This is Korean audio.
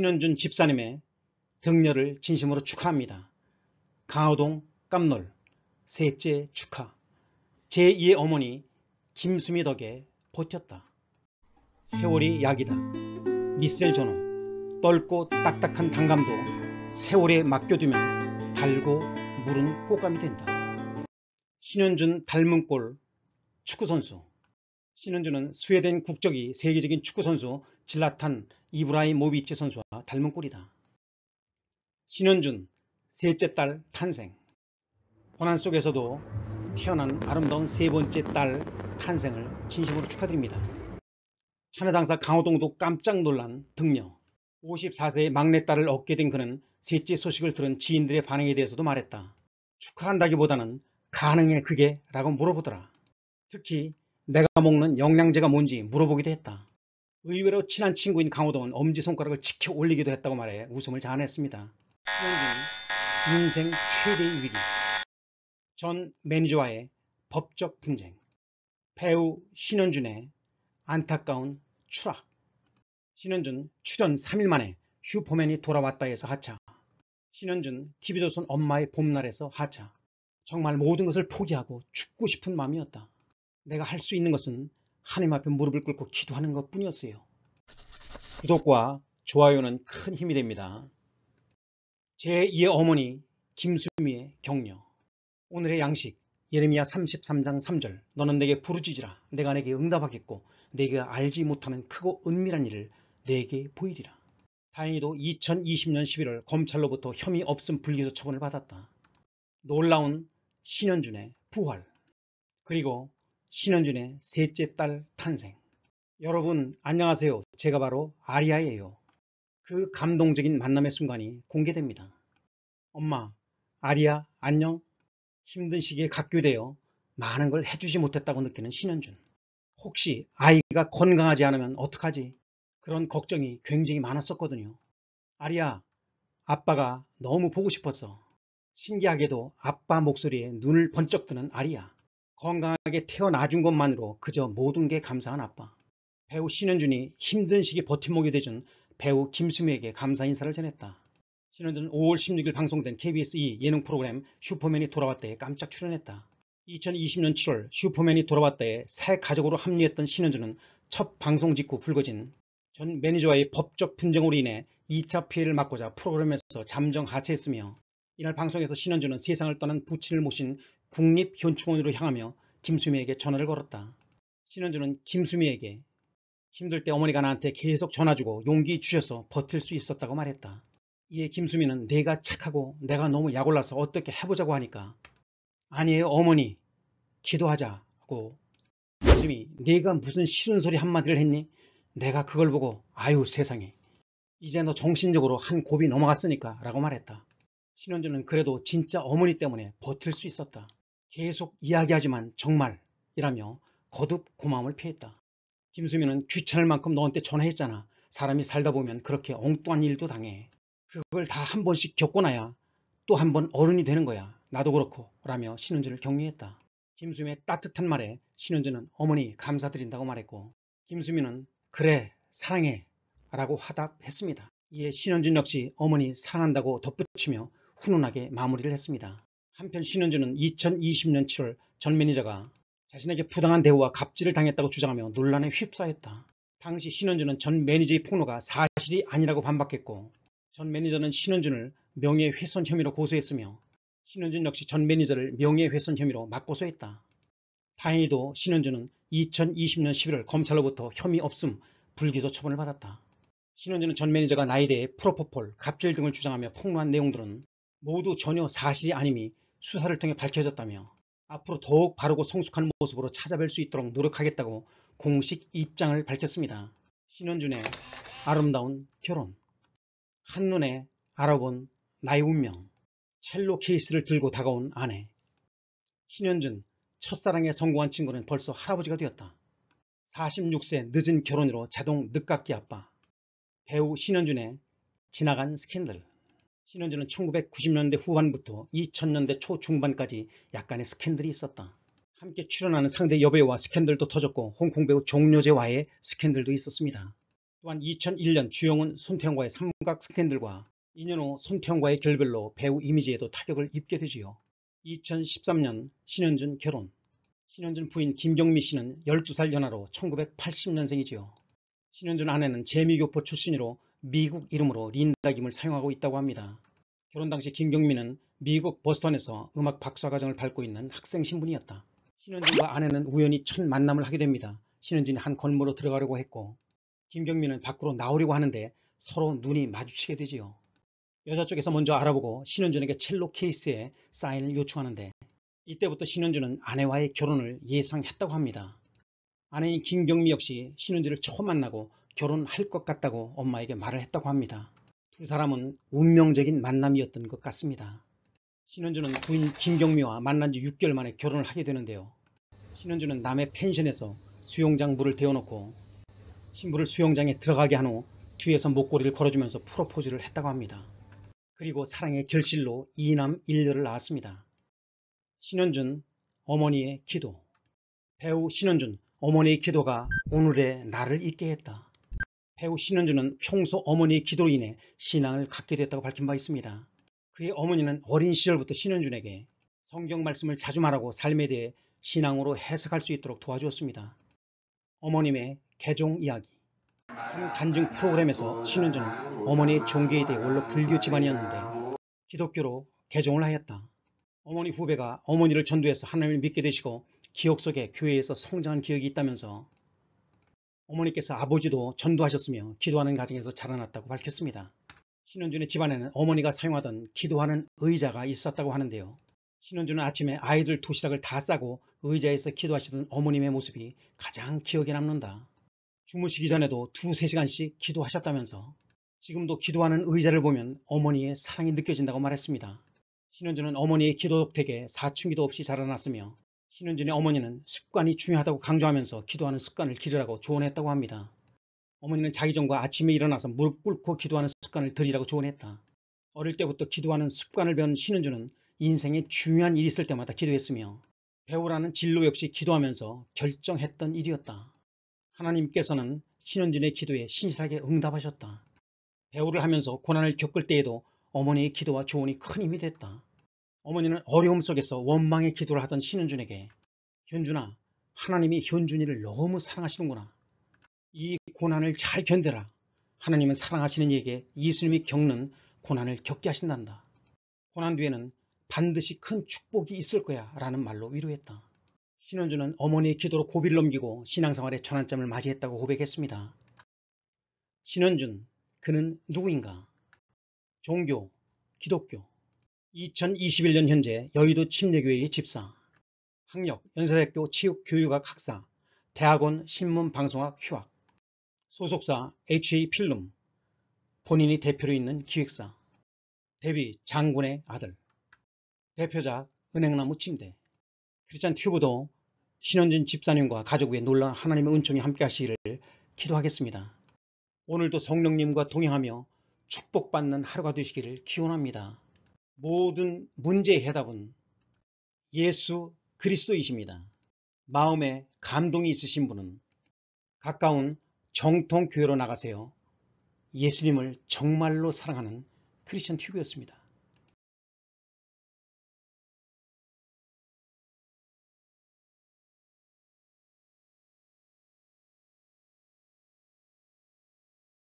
신현준 집사님의 등려를 진심으로 축하합니다. 강호동 깜놀 셋째 축하 제2의 어머니 김수미 덕에 버텼다. 세월이 약이다. 미셀 전호 떫고 딱딱한 단감도 세월에 맡겨두면 달고 물은 꽃감이 된다. 신현준 닮은 꼴 축구선수 신은주는 스웨덴 국적이 세계적인 축구선수 질라탄 이브라이모비치 선수와 닮은 꼴이다. 신은준 셋째 딸 탄생 고난 속에서도 태어난 아름다운 세 번째 딸 탄생을 진심으로 축하드립니다. 천하장사 강호동도 깜짝 놀란 등녀 54세의 막내딸을 얻게 된 그는 셋째 소식을 들은 지인들의 반응에 대해서도 말했다. 축하한다기보다는 가능해 그게 라고 물어보더라. 특히 내가 먹는 영양제가 뭔지 물어보기도 했다. 의외로 친한 친구인 강호동은 엄지손가락을 치켜 올리기도 했다고 말해 웃음을 자아냈습니다. 신원준 인생 최대의 위기 전 매니저와의 법적 분쟁 배우 신현준의 안타까운 추락 신현준 출연 3일 만에 슈퍼맨이 돌아왔다 해서 하차 신현준 TV조선 엄마의 봄날에서 하차 정말 모든 것을 포기하고 죽고 싶은 마음이었다. 내가 할 수 있는 것은 하나님 앞에 무릎을 꿇고 기도하는 것 뿐이었어요. 구독과 좋아요는 큰 힘이 됩니다. 제2의 어머니 김수미의 격려 오늘의 양식 예레미야 33장 3절 너는 내게 부르짖으라 내가 내게 응답하겠고 내가 알지 못하는 크고 은밀한 일을 내게 보이리라. 다행히도 2020년 11월 검찰로부터 혐의 없음 불기소 처분을 받았다. 놀라운 신현준의 부활 그리고 신현준의 셋째 딸 탄생 여러분 안녕하세요 제가 바로 아리아예요 그 감동적인 만남의 순간이 공개됩니다 엄마 아리아 안녕 힘든 시기에 각교되어 많은 걸 해주지 못했다고 느끼는 신현준 혹시 아이가 건강하지 않으면 어떡하지 그런 걱정이 굉장히 많았었거든요 아리아 아빠가 너무 보고 싶었어 신기하게도 아빠 목소리에 눈을 번쩍 뜨는 아리아 건강하게 태어나준 것만으로 그저 모든 게 감사한 아빠. 배우 신현준이 힘든 시기 버팀목이 돼준 배우 김수미에게 감사 인사를 전했다. 신현준 은 5월 16일 방송된 KBS2 예능 프로그램 슈퍼맨이 돌아왔다에 깜짝 출연했다. 2020년 7월 슈퍼맨이 돌아왔다에 새 가족으로 합류했던 신현준은 첫 방송 직후 불거진 전 매니저와의 법적 분쟁으로 인해 2차 피해를 막고자 프로그램에서 잠정 하체했으며 이날 방송에서 신현준은 세상을 떠난 부친을 모신 국립현충원으로 향하며 김수미에게 전화를 걸었다. 신현주는 김수미에게 힘들 때 어머니가 나한테 계속 전화주고 용기 주셔서 버틸 수 있었다고 말했다. 이에 김수미는 내가 착하고 내가 너무 약올라서 어떻게 해보자고 하니까 아니에요 어머니 기도하자고 김수미 내가 무슨 싫은 소리 한마디를 했니? 내가 그걸 보고 아유 세상에 이제 너 정신적으로 한 곱이 넘어갔으니까 라고 말했다. 신원주는 그래도 진짜 어머니 때문에 버틸 수 있었다. 계속 이야기하지만 정말이라며 거듭 고마움을 표했다 김수민은 귀찮을 만큼 너한테 전화했잖아. 사람이 살다 보면 그렇게 엉뚱한 일도 당해. 그걸 다 한 번씩 겪고 나야 또 한 번 어른이 되는 거야. 나도 그렇고 라며 신은주를 격려했다. 김수민의 따뜻한 말에 신은주는 어머니 감사드린다고 말했고 김수민은 그래 사랑해 라고 화답했습니다. 이에 신은준 역시 어머니 사랑한다고 덧붙이며 훈훈하게 마무리를 했습니다. 한편 신현주는 2020년 7월 전 매니저가 자신에게 부당한 대우와 갑질을 당했다고 주장하며 논란에 휩싸였다. 당시 신현준은전 매니저의 폭로가 사실이 아니라고 반박했고 전 매니저는 신현준을 명예훼손 혐의로 고소했으며 신현준 역시 전 매니저를 명예훼손 혐의로 맞고소했다. 다행히도 신현준은 2020년 11월 검찰로부터 혐의 없음 불기소 처분을 받았다. 신현준은 전 매니저가 나이대에 프로포폴, 갑질 등을 주장하며 폭로한 내용들은 모두 전혀 사실이 아님이 수사를 통해 밝혀졌다며 앞으로 더욱 바르고 성숙한 모습으로 찾아뵐 수 있도록 노력하겠다고 공식 입장을 밝혔습니다. 신현준의 아름다운 결혼 한눈에 알아본 나의 운명 첼로 케이스를 들고 다가온 아내 신현준 첫사랑에 성공한 친구는 벌써 할아버지가 되었다. 46세 늦은 결혼으로 자동 늦깎이 아빠 배우 신현준의 지나간 스캔들 신현준은 1990년대 후반부터 2000년대 초중반까지 약간의 스캔들이 있었다. 함께 출연하는 상대 여배우와 스캔들도 터졌고 홍콩 배우 종료제와의 스캔들도 있었습니다. 또한 2001년 주영훈, 손태영과의 삼각 스캔들과 2년 후 손태영과의 결별로 배우 이미지에도 타격을 입게 되지요. 2013년 신현준 결혼 신현준 부인 김경미 씨는 12살 연하로 1980년생이지요. 신현준 아내는 재미교포 출신으로 미국 이름으로 린다 김을 사용하고 있다고 합니다. 결혼 당시 김경민은 미국 버스턴에서 음악 박사과정을 밟고 있는 학생 신분이었다. 신현진과 아내는 우연히 첫 만남을 하게 됩니다. 신현진이 한 건물로 들어가려고 했고 김경민은 밖으로 나오려고 하는데 서로 눈이 마주치게 되지요. 여자 쪽에서 먼저 알아보고 신현준에게 첼로 케이스에 사인을 요청하는데 이때부터 신현준은 아내와의 결혼을 예상했다고 합니다. 아내인 김경미 역시 신혼주를 처음 만나고 결혼할 것 같다고 엄마에게 말을 했다고 합니다. 두 사람은 운명적인 만남이었던 것 같습니다. 신현주는 부인 김경미와 만난 지 6개월 만에 결혼을 하게 되는데요. 신현주는 남의 펜션에서 수영장 물을 데워놓고 신부를 수영장에 들어가게 한 후 뒤에서 목걸이를 걸어주면서 프로포즈를 했다고 합니다. 그리고 사랑의 결실로 2남 1녀를 낳았습니다. 신현준 어머니의 기도 배우 신현준 어머니의 기도가 오늘의 나를 있게 했다. 배우 신은주는 평소 어머니의 기도로 인해 신앙을 갖게 됐다고 밝힌 바 있습니다. 그의 어머니는 어린 시절부터 신은준에게 성경 말씀을 자주 말하고 삶에 대해 신앙으로 해석할 수 있도록 도와주었습니다. 어머님의 개종 이야기 한 간증 프로그램에서 신은준은 어머니의 종교에 대해 원래 불교 집안이었는데 기독교로 개종을 하였다. 어머니 후배가 어머니를 전도해서 하나님을 믿게 되시고 기억 속에 교회에서 성장한 기억이 있다면서 어머니께서 아버지도 전도하셨으며 기도하는 가정에서 자라났다고 밝혔습니다. 신현준의 집안에는 어머니가 사용하던 기도하는 의자가 있었다고 하는데요. 신현준은 아침에 아이들 도시락을 다 싸고 의자에서 기도하시던 어머님의 모습이 가장 기억에 남는다. 주무시기 전에도 두세 시간씩 기도하셨다면서 지금도 기도하는 의자를 보면 어머니의 사랑이 느껴진다고 말했습니다. 신현준은 어머니의 기도 덕택에 사춘기도 없이 자라났으며 신윤진의 어머니는 습관이 중요하다고 강조하면서 기도하는 습관을 기르라고 조언했다고 합니다. 어머니는 자기 전과 아침에 일어나서 무릎 꿇고 기도하는 습관을 들이라고 조언했다. 어릴 때부터 기도하는 습관을 배운 신은주는 인생에 중요한 일이 있을 때마다 기도했으며 배우라는 진로 역시 기도하면서 결정했던 일이었다. 하나님께서는 신은준의 기도에 신실하게 응답하셨다. 배우를 하면서 고난을 겪을 때에도 어머니의 기도와 조언이 큰 힘이 됐다. 어머니는 어려움 속에서 원망의 기도를 하던 신은준에게 현준아 하나님이 현준이를 너무 사랑하시는구나. 이 고난을 잘 견뎌라. 하나님은 사랑하시는 이에게 예수님이 겪는 고난을 겪게 하신단다. 고난 뒤에는 반드시 큰 축복이 있을 거야 라는 말로 위로했다. 신현준은 어머니의 기도로 고비를 넘기고 신앙생활의 전환점을 맞이했다고 고백했습니다. 신현준, 그는 누구인가? 종교, 기독교, 2021년 현재 여의도 침례교회의 집사, 학력, 연세대학교 체육교육학 학사, 대학원 신문방송학 휴학, 소속사 HA 필름, 본인이 대표로 있는 기획사, 대비 장군의 아들, 대표작 은행나무 침대, 크리스찬 튜브도 신현진 집사님과 가족의 놀라운 하나님의 은총이 함께 하시기를 기도하겠습니다. 오늘도 성령님과 동행하며 축복받는 하루가 되시기를 기원합니다. 모든 문제의 해답은 예수 그리스도이십니다. 마음에 감동이 있으신 분은 가까운 정통교회로 나가세요. 예수님을 정말로 사랑하는 크리스천 튜브였습니다.